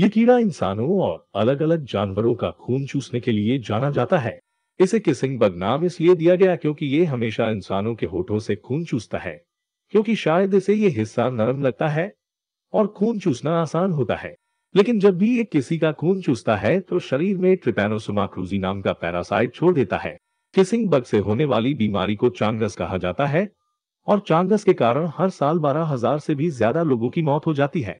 ये कीड़ा इंसानों और अलग अलग जानवरों का खून चूसने के लिए जाना जाता है इसे किसिंग बग नाम इसलिए दिया गया क्योंकि ये हमेशा इंसानों के होठों से खून चूसता है क्योंकि शायद इसे ये हिस्सा नरम लगता है और खून चूसना आसान होता है लेकिन जब भी ये किसी का खून चूसता है तो शरीर में ट्रिपैनोसुमा क्रूजी नाम का पैरासाइट छोड़ देता है किसिंग बग से होने वाली बीमारी को चांगस कहा जाता है और चांगस के कारण हर साल बारह हजार से भी ज्यादा लोगों की मौत हो जाती है